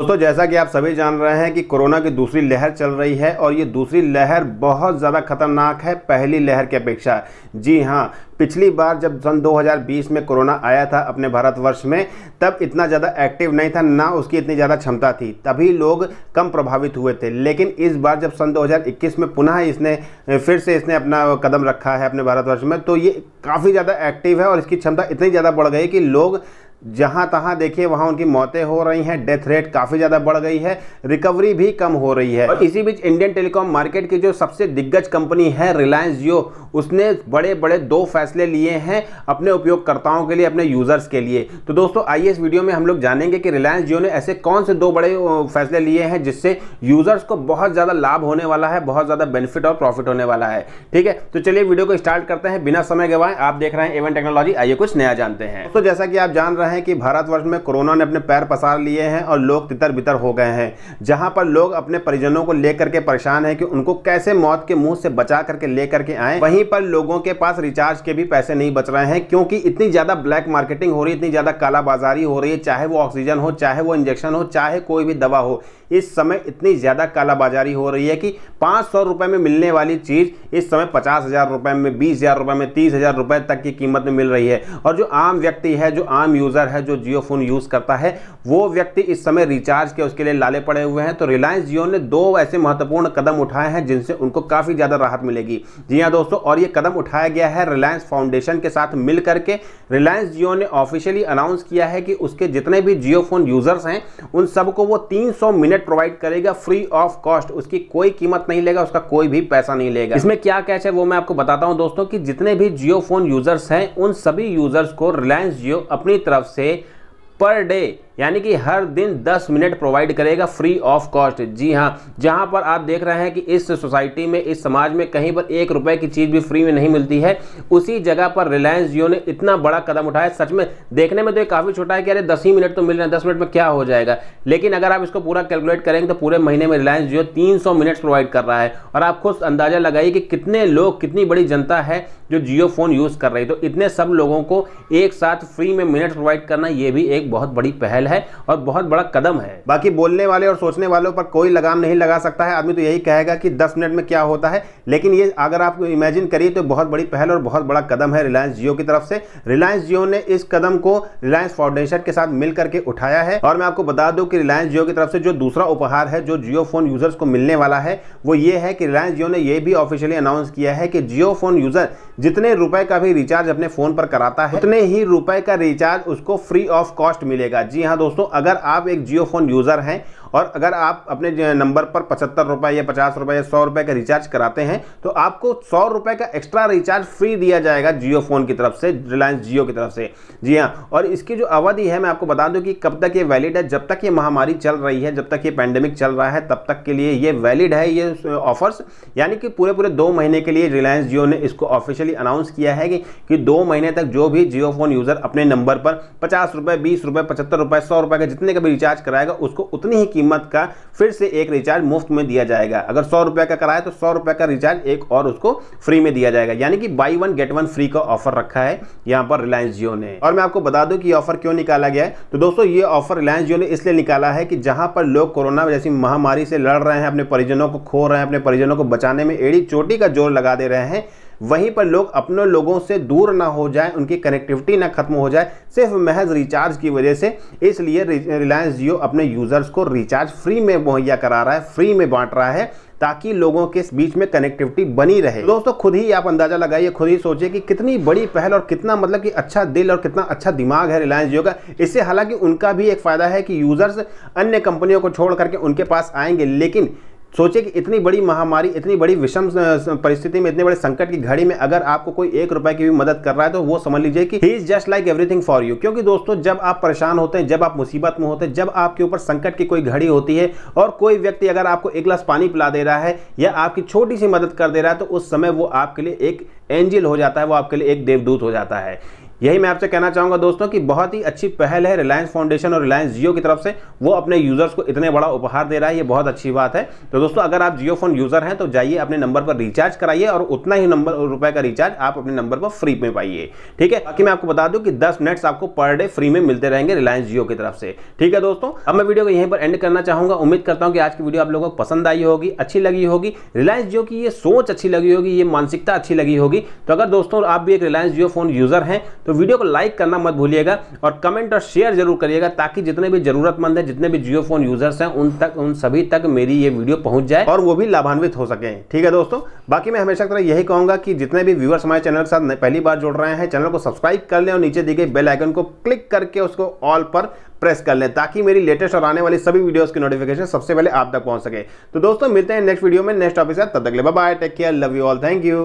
दोस्तों जैसा कि आप सभी जान रहे हैं कि कोरोना की दूसरी लहर चल रही है और ये दूसरी लहर बहुत ज़्यादा खतरनाक है पहली लहर की अपेक्षा जी हाँ पिछली बार जब सन 2020 में कोरोना आया था अपने भारतवर्ष में तब इतना ज़्यादा एक्टिव नहीं था ना उसकी इतनी ज़्यादा क्षमता थी तभी लोग कम प्रभावित हुए थे लेकिन इस बार जब सन 2021 में पुनः इसने फिर से इसने अपना कदम रखा है अपने भारतवर्ष में तो ये काफ़ी ज़्यादा एक्टिव है और इसकी क्षमता इतनी ज़्यादा बढ़ गई कि लोग जहां तहां देखिए वहां उनकी मौतें हो रही हैं डेथ रेट काफ़ी ज़्यादा बढ़ गई है रिकवरी भी कम हो रही है और इसी बीच इंडियन टेलीकॉम मार्केट की जो सबसे दिग्गज कंपनी है रिलायंस जियो उसने बड़े बड़े दो फैसले लिए हैं अपने उपयोगकर्ताओं के लिए अपने यूज़र्स के लिए तो दोस्तों आइए इस वीडियो में हम लोग जानेंगे कि रिलायंस जियो ने ऐसे कौन से दो बड़े फैसले लिए हैं जिससे यूज़र्स को बहुत ज़्यादा लाभ होने वाला है बहुत ज़्यादा बेनिफिट और प्रॉफिट होने वाला है ठीक है तो चलिए वीडियो को स्टार्ट करते हैं बिना समय गवाए आप देख रहे हैं एवन टेक्नोलॉजी आइए कुछ नया जानते हैं तो जैसा कि आप जान रहे रहे हैं कि भारतवर्ष में कोरोना ने अपने पैर पसार लिए हैं और लोग तितर बितर हो गए हैं जहां पर लोग अपने परिजनों को लेकर के परेशान हैं कि उनको कैसे मौत के मुंह से बचा करके लेकर के आए वहीं पर लोगों के पास रिचार्ज के भी पैसे नहीं बच रहे हैं क्योंकि इतनी ज़्यादा ब्लैक मार्केटिंग हो रही है इतनी ज़्यादा कालाबाजारी हो रही है चाहे वो ऑक्सीजन हो चाहे वो इंजेक्शन हो चाहे कोई भी दवा हो इस समय इतनी ज़्यादा कालाबाजारी हो रही है कि पांच सौ रुपए में मिलने वाली चीज़ इस समय पचास हज़ार रुपए में बीस हज़ार रुपए में तीस हज़ार रुपए तक की कीमत में मिल रही है और जो आम व्यक्ति है जो आम यूज़र यूज़र है जो जियो फ़ोन यूज़ करता है वो व्यक्ति इस समय रिचार्ज के उसके लिए लाले पड़े हुए हैं तो रिलायंस जियो ने दो ऐसे महत्वपूर्ण कदम उठाए हैं जिनसे उनको काफ़ी ज़्यादा राहत मिलेगी जी हाँ दोस्तों और ये कदम उठाया गया है रिलायंस फाउंडेशन के साथ मिल करके रिलायंस जियो ने ऑफिशियली अनाउंस किया है कि उसके जितने भी जियो फ़ोन यूज़र्स हैं उन सबको वो तीन मिनट प्रोवाइड करेगा फ्री ऑफ कॉस्ट उसकी कोई कीमत नहीं लेगा उसका कोई भी पैसा नहीं लेगा इसमें क्या कैच है वो मैं आपको बताता हूँ दोस्तों की जितने भी जियो फ़ोन यूज़र्स हैं उन सभी यूज़र्स को रिलायंस जियो अपनी तरफ से पर डे यानी कि हर दिन 10 मिनट प्रोवाइड करेगा फ्री ऑफ कॉस्ट जी हाँ जहाँ पर आप देख रहे हैं कि इस सोसाइटी में इस समाज में कहीं पर एक रुपए की चीज़ भी फ्री में नहीं मिलती है उसी जगह पर रिलायंस जियो ने इतना बड़ा कदम उठाया सच में देखने में तो ये काफ़ी छोटा है कि अरे दस ही मिनट तो मिल रहे हैं दस मिनट में क्या हो जाएगा लेकिन अगर आप इसको पूरा कैलकुलेट करेंगे तो पूरे महीने में रिलायंस जियो तीन मिनट्स प्रोवाइड कर रहा है और आप खुद अंदाज़ा लगाइए कि कितने लोग कितनी बड़ी जनता है जो जियो फ़ोन यूज़ कर रही है तो इतने सब लोगों को एक साथ फ्री में मिनट प्रोवाइड करना ये भी एक बहुत बड़ी पहल पहल है और बहुत बड़ा कदम है बाकी बोलने वाले और सोचने वालों पर कोई लगाम नहीं लगा सकता है आदमी तो यही कहेगा कि दस मिनट में क्या होता है लेकिन ये अगर आप इमेजिन करिए तो बहुत बड़ी पहल और बहुत बड़ा कदम है रिलायंस जियो की तरफ से रिलायंस जियो ने इस कदम को रिलायंस फाउंडेशन के साथ मिल करके उठाया है और मैं आपको बता दूँ कि रिलायंस जियो की तरफ से जो दूसरा उपहार है जो जियो फोन यूजर्स को मिलने वाला है वो ये है कि रिलायंस जियो ने यह भी ऑफिशियली अनाउंस किया है कि जियो फोन यूजर जितने रुपए का भी रिचार्ज अपने फोन पर कराता है उतने ही रुपए का रिचार्ज उसको फ्री ऑफ कॉस्ट मिलेगा जी हाँ दोस्तों अगर आप एक जियो फ़ोन यूज़र हैं और अगर आप अपने नंबर पर पचहत्तर रुपये या पचास रुपये या सौ रुपये का रिचार्ज कराते हैं तो आपको सौ रुपये का एक्स्ट्रा रिचार्ज फ्री दिया जाएगा जियो फ़ोन की तरफ से रिलायंस जियो की तरफ से जी हाँ और इसकी जो अवधि है मैं आपको बता दूँ कि कब तक ये वैलिड है जब तक ये महामारी चल रही है जब तक ये पैंडेमिक चल रहा है तब तक के लिए ये वैलिड है ये ऑफर्स यानी कि पूरे पूरे दो महीने के लिए रिलायंस जियो ने इसको ऑफिशियली अनाउंस किया है कि, कि दो महीने तक जो भी जियो फ़ोन यूज़र अपने नंबर पर पचास रुपये बीस रुपये पचहत्तर रुपये सौ रुपये का जितने का भी रिचार्ज कराएगा उसको उतनी ही कीमत कीमत का फिर से एक रिचार्ज मुफ्त में दिया जाएगा अगर सौ रुपये का कराए तो सौ रुपये का रिचार्ज एक और उसको फ्री में दिया जाएगा यानी कि buy one get one free का ऑफर रखा है यहाँ पर रिलायंस जियो ने और मैं आपको बता दूँ कि ऑफर क्यों निकाला गया है तो दोस्तों ये ऑफर रिलायंस जियो ने इसलिए निकाला है कि जहाँ पर लोग कोरोना जैसी महामारी से लड़ रहे हैं अपने परिजनों को खो रहे हैं अपने परिजनों को बचाने में एड़ी चोटी का जोर लगा दे रहे हैं वहीं पर लोग अपने लोगों से दूर ना हो जाए उनकी कनेक्टिविटी ना खत्म हो जाए सिर्फ महज रिचार्ज की वजह से इसलिए रिलायंस जियो अपने यूज़र्स को रिचार्ज फ्री में मुहैया करा रहा है फ्री में बांट रहा है ताकि लोगों के बीच में कनेक्टिविटी बनी रहे तो दोस्तों खुद ही आप अंदाजा लगाइए खुद ही सोचिए कि कितनी बड़ी पहल और कितना मतलब कि अच्छा दिल और कितना अच्छा दिमाग है रिलायंस जियो का इससे हालांकि उनका भी एक फ़ायदा है कि यूज़र्स अन्य कंपनियों को छोड़ करके उनके पास आएंगे लेकिन सोचिए कि इतनी बड़ी महामारी इतनी बड़ी विषम परिस्थिति में इतने बड़े संकट की घड़ी में अगर आपको कोई एक रुपए की भी मदद कर रहा है तो वो समझ लीजिए कि he is just like everything for you क्योंकि दोस्तों जब आप परेशान होते हैं जब आप मुसीबत में होते हैं जब आपके ऊपर संकट की कोई घड़ी होती है और कोई व्यक्ति अगर आपको एक गिलास पानी पिला दे रहा है या आपकी छोटी सी मदद कर दे रहा है तो उस समय वो आपके लिए एक एंजिल हो जाता है वो आपके लिए एक देवदूत हो जाता है यही मैं आपसे कहना चाहूंगा दोस्तों कि बहुत ही अच्छी पहल है रिलायंस फाउंडेशन और रिलायंस जियो की तरफ से वो अपने यूज़र्स को इतने बड़ा उपहार दे रहा है ये बहुत अच्छी बात है तो दोस्तों अगर आप जियो फोन यूज़र हैं तो जाइए अपने नंबर पर रिचार्ज कराइए और उतना ही नंबर रुपए का रिचार्ज आप अपने नंबर पर फ्री में पाइए ठीक है बाकी मैं आपको बता दूँ कि दस मिनट्स आपको पर डे फ्री में मिलते रहेंगे रिलायंस जियो की तरफ से ठीक है दोस्तों अब मैं वीडियो को यहीं पर एंड करना चाहूँगा उम्मीद करता हूँ कि आज की वीडियो आप लोगों को पसंद आई होगी अच्छी लगी होगी रिलायंस जियो की ये सोच अच्छी लगी होगी ये मानसिकता अच्छी लगी होगी तो अगर दोस्तों आप भी एक रिलायंस जियो फोन यूज़र हैं तो वीडियो को लाइक करना मत भूलिएगा और कमेंट और शेयर जरूर करिएगा ताकि जितने भी जरूरतमंद है जितने भी जियो फोन यूजर्स हैं उन तक उन सभी तक मेरी ये वीडियो पहुंच जाए और वो भी लाभान्वित हो सके ठीक है दोस्तों बाकी मैं हमेशा तरह यही कहूंगा कि जितने भी व्यूवर्स हमारे चैनल के साथ पहली बार जुड़ रहे हैं चैनल को सब्सक्राइब कर लें और नीचे दी गई बेल आइकन को क्लिक करके उसको ऑल पर प्रेस कर लें ताकि मेरी लेटेस्ट और आने वाली सभी वीडियोस की नोटिफिकेशन सबसे पहले आप तक पहुंच सके तो दोस्तों मिलते हैं नेक्स्ट वीडियो में नेक्स्ट से तब तक ले bye take care love you all thank you